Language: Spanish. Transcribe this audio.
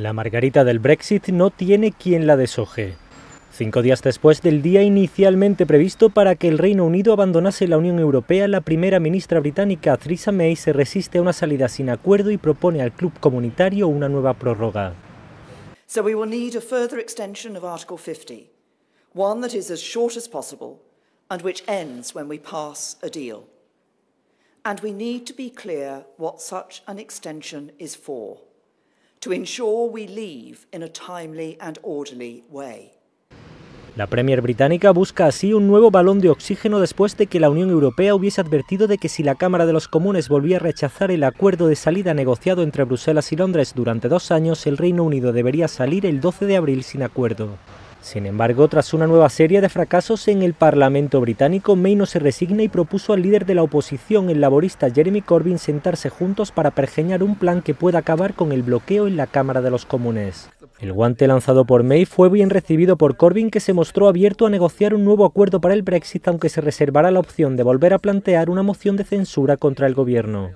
La margarita del Brexit no tiene quien la desoje. Cinco días después del día inicialmente previsto para que el Reino Unido abandonase la Unión Europea, la primera ministra británica Theresa May se resiste a una salida sin acuerdo y propone al club comunitario una nueva prórroga. So we will need a further extension of Article 50, one that is as short as possible and which ends when we pass a deal. And we need to be clear what such an extension is for to ensure we leave in a timely and La Premier británica busca así un nuevo balón de oxígeno después de que la Unión Europea hubiese advertido de que si la Cámara de los Comunes volvía a rechazar el acuerdo de salida negociado entre Bruselas y Londres durante dos años, el Reino Unido debería salir el 12 de abril sin acuerdo. Sin embargo, tras una nueva serie de fracasos en el Parlamento británico, May no se resigna y propuso al líder de la oposición, el laborista Jeremy Corbyn, sentarse juntos para pergeñar un plan que pueda acabar con el bloqueo en la Cámara de los Comunes. El guante lanzado por May fue bien recibido por Corbyn, que se mostró abierto a negociar un nuevo acuerdo para el Brexit, aunque se reservará la opción de volver a plantear una moción de censura contra el gobierno.